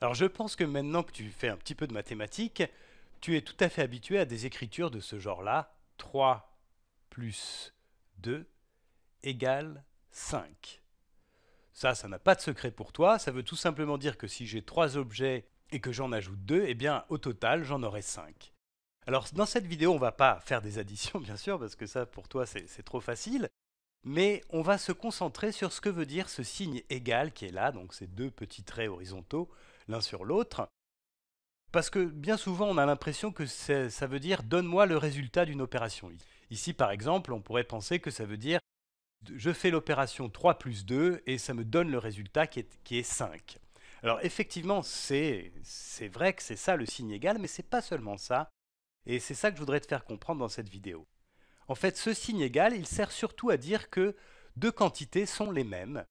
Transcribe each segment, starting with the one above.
Alors je pense que maintenant que tu fais un petit peu de mathématiques, tu es tout à fait habitué à des écritures de ce genre-là. 3 plus 2 égale 5. Ça, ça n'a pas de secret pour toi. Ça veut tout simplement dire que si j'ai 3 objets et que j'en ajoute 2, eh bien au total, j'en aurai 5. Alors dans cette vidéo, on ne va pas faire des additions, bien sûr, parce que ça, pour toi, c'est trop facile. Mais on va se concentrer sur ce que veut dire ce signe égal qui est là, donc ces deux petits traits horizontaux, l'un sur l'autre. Parce que bien souvent, on a l'impression que ça veut dire donne-moi le résultat d'une opération. Ici, par exemple, on pourrait penser que ça veut dire je fais l'opération 3 plus 2 et ça me donne le résultat qui est, qui est 5. Alors effectivement, c'est vrai que c'est ça le signe égal, mais c'est pas seulement ça. Et c'est ça que je voudrais te faire comprendre dans cette vidéo. En fait, ce signe égal, il sert surtout à dire que deux quantités sont les mêmes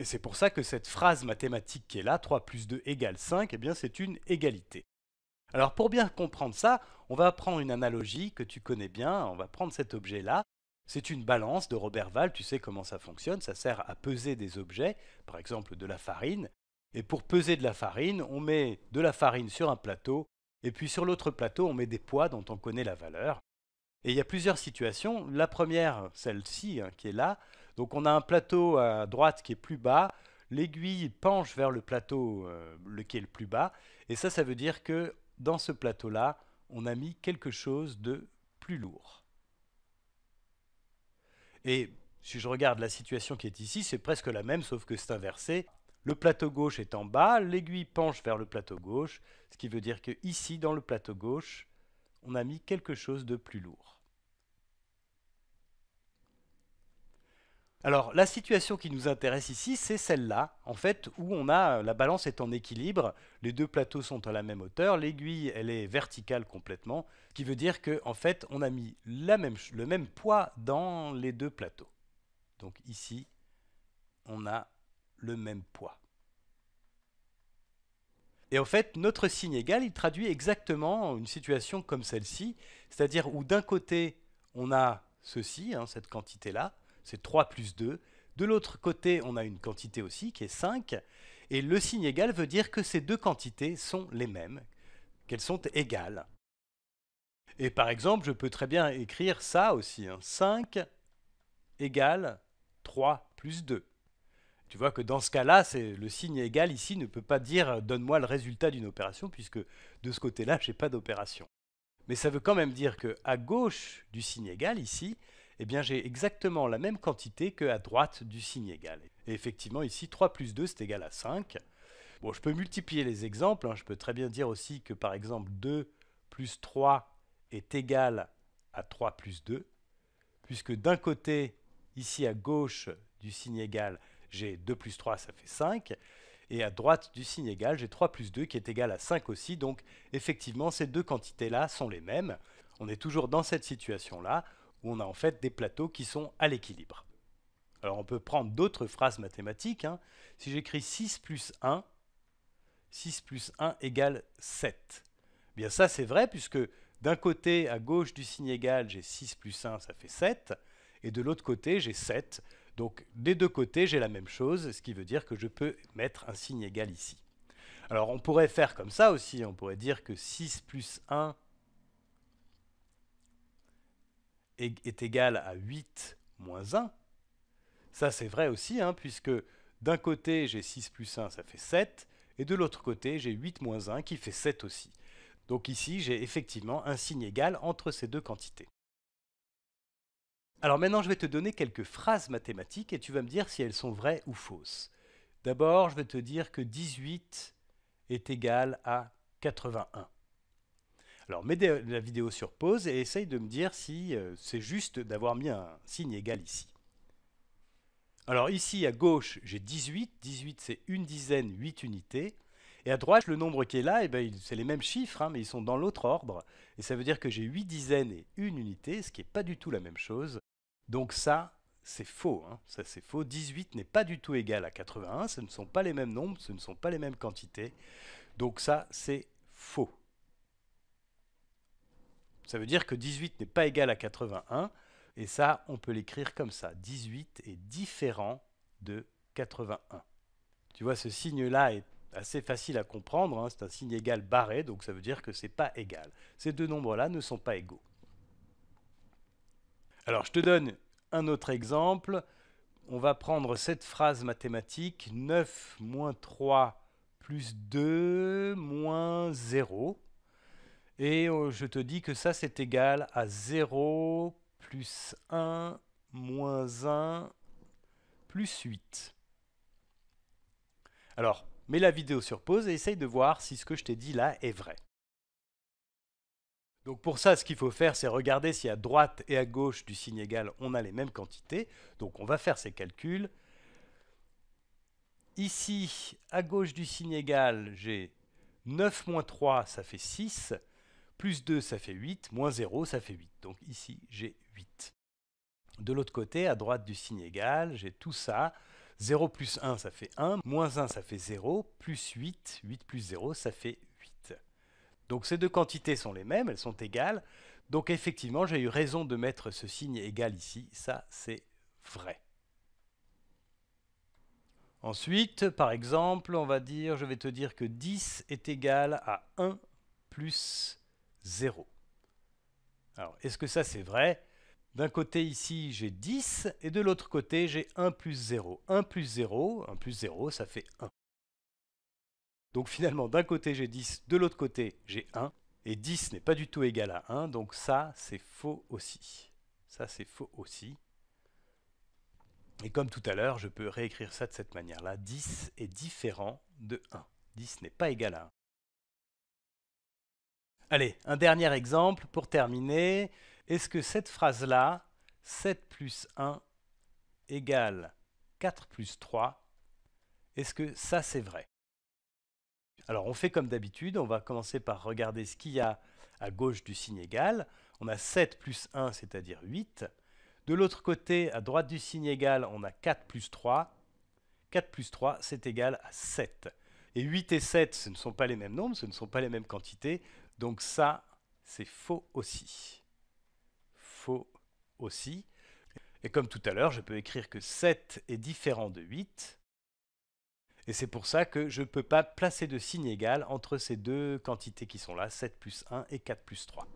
et c'est pour ça que cette phrase mathématique qui est là, 3 plus 2 égale 5, eh bien c'est une égalité. Alors pour bien comprendre ça, on va prendre une analogie que tu connais bien, on va prendre cet objet-là. C'est une balance de Robert Val, tu sais comment ça fonctionne, ça sert à peser des objets, par exemple de la farine. Et pour peser de la farine, on met de la farine sur un plateau, et puis sur l'autre plateau, on met des poids dont on connaît la valeur. Et il y a plusieurs situations. La première, celle-ci, hein, qui est là, donc on a un plateau à droite qui est plus bas, l'aiguille penche vers le plateau euh, qui est le plus bas, et ça, ça veut dire que dans ce plateau-là, on a mis quelque chose de plus lourd. Et si je regarde la situation qui est ici, c'est presque la même, sauf que c'est inversé. Le plateau gauche est en bas, l'aiguille penche vers le plateau gauche, ce qui veut dire que ici, dans le plateau gauche, on a mis quelque chose de plus lourd. Alors la situation qui nous intéresse ici, c'est celle-là, en fait, où on a euh, la balance est en équilibre, les deux plateaux sont à la même hauteur, l'aiguille elle est verticale complètement, ce qui veut dire qu'en fait on a mis le même poids dans les deux plateaux. Donc ici, on a le même poids. Et en fait, notre signe égal, il traduit exactement une situation comme celle-ci, c'est-à-dire où d'un côté, on a ceci, hein, cette quantité-là, c'est 3 plus 2. De l'autre côté, on a une quantité aussi qui est 5. Et le signe égal veut dire que ces deux quantités sont les mêmes, qu'elles sont égales. Et par exemple, je peux très bien écrire ça aussi. 5 hein. égale 3 plus 2. Tu vois que dans ce cas-là, le signe égal ici ne peut pas dire euh, donne-moi le résultat d'une opération, puisque de ce côté-là, je n'ai pas d'opération. Mais ça veut quand même dire qu'à gauche du signe égal ici, eh bien j'ai exactement la même quantité qu'à droite du signe égal. Et effectivement ici 3 plus 2 c'est égal à 5. Bon je peux multiplier les exemples, hein. je peux très bien dire aussi que par exemple 2 plus 3 est égal à 3 plus 2, puisque d'un côté, ici à gauche du signe égal, j'ai 2 plus 3, ça fait 5, et à droite du signe égal, j'ai 3 plus 2 qui est égal à 5 aussi, donc effectivement ces deux quantités-là sont les mêmes. On est toujours dans cette situation-là où on a en fait des plateaux qui sont à l'équilibre. Alors on peut prendre d'autres phrases mathématiques. Hein. Si j'écris 6 plus 1, 6 plus 1 égale 7. bien ça c'est vrai puisque d'un côté à gauche du signe égal j'ai 6 plus 1 ça fait 7 et de l'autre côté j'ai 7. Donc des deux côtés j'ai la même chose ce qui veut dire que je peux mettre un signe égal ici. Alors on pourrait faire comme ça aussi, on pourrait dire que 6 plus 1 est égal à 8 moins 1, ça c'est vrai aussi, hein, puisque d'un côté j'ai 6 plus 1, ça fait 7, et de l'autre côté j'ai 8 moins 1 qui fait 7 aussi. Donc ici j'ai effectivement un signe égal entre ces deux quantités. Alors maintenant je vais te donner quelques phrases mathématiques et tu vas me dire si elles sont vraies ou fausses. D'abord je vais te dire que 18 est égal à 81. Alors mettez la vidéo sur pause et essaye de me dire si euh, c'est juste d'avoir mis un signe égal ici. Alors ici à gauche j'ai 18, 18 c'est une dizaine, 8 unités. Et à droite, le nombre qui est là, eh ben, c'est les mêmes chiffres, hein, mais ils sont dans l'autre ordre. Et ça veut dire que j'ai 8 dizaines et une unité, ce qui n'est pas du tout la même chose. Donc ça, c'est faux. Hein. Ça, c'est faux. 18 n'est pas du tout égal à 81. Ce ne sont pas les mêmes nombres, ce ne sont pas les mêmes quantités. Donc ça, c'est faux. Ça veut dire que 18 n'est pas égal à 81, et ça, on peut l'écrire comme ça. 18 est différent de 81. Tu vois, ce signe-là est assez facile à comprendre. Hein. C'est un signe égal barré, donc ça veut dire que ce n'est pas égal. Ces deux nombres-là ne sont pas égaux. Alors, je te donne un autre exemple. On va prendre cette phrase mathématique 9 moins 3 plus 2 moins 0. Et euh, je te dis que ça, c'est égal à 0 plus 1 moins 1 plus 8. Alors, mets la vidéo sur pause et essaye de voir si ce que je t'ai dit là est vrai. Donc pour ça, ce qu'il faut faire, c'est regarder si à droite et à gauche du signe égal, on a les mêmes quantités. Donc on va faire ces calculs. Ici, à gauche du signe égal, j'ai 9 moins 3, ça fait 6. Plus 2, ça fait 8. Moins 0, ça fait 8. Donc ici, j'ai 8. De l'autre côté, à droite du signe égal, j'ai tout ça. 0 plus 1, ça fait 1. Moins 1, ça fait 0. Plus 8. 8 plus 0, ça fait 8. Donc ces deux quantités sont les mêmes, elles sont égales. Donc effectivement, j'ai eu raison de mettre ce signe égal ici. Ça, c'est vrai. Ensuite, par exemple, on va dire, je vais te dire que 10 est égal à 1 plus 0. Alors, est-ce que ça c'est vrai D'un côté ici, j'ai 10, et de l'autre côté, j'ai 1 plus 0. 1 plus 0, 1 plus 0, ça fait 1. Donc finalement, d'un côté, j'ai 10, de l'autre côté, j'ai 1, et 10 n'est pas du tout égal à 1, donc ça, c'est faux aussi. Ça, c'est faux aussi. Et comme tout à l'heure, je peux réécrire ça de cette manière-là. 10 est différent de 1. 10 n'est pas égal à 1. Allez, un dernier exemple pour terminer. Est-ce que cette phrase-là, 7 plus 1 égale 4 plus 3, est-ce que ça c'est vrai Alors on fait comme d'habitude, on va commencer par regarder ce qu'il y a à gauche du signe égal. On a 7 plus 1, c'est-à-dire 8. De l'autre côté, à droite du signe égal, on a 4 plus 3. 4 plus 3, c'est égal à 7. Et 8 et 7, ce ne sont pas les mêmes nombres, ce ne sont pas les mêmes quantités, donc ça, c'est faux aussi. Faux aussi. Et comme tout à l'heure, je peux écrire que 7 est différent de 8. Et c'est pour ça que je ne peux pas placer de signe égal entre ces deux quantités qui sont là, 7 plus 1 et 4 plus 3.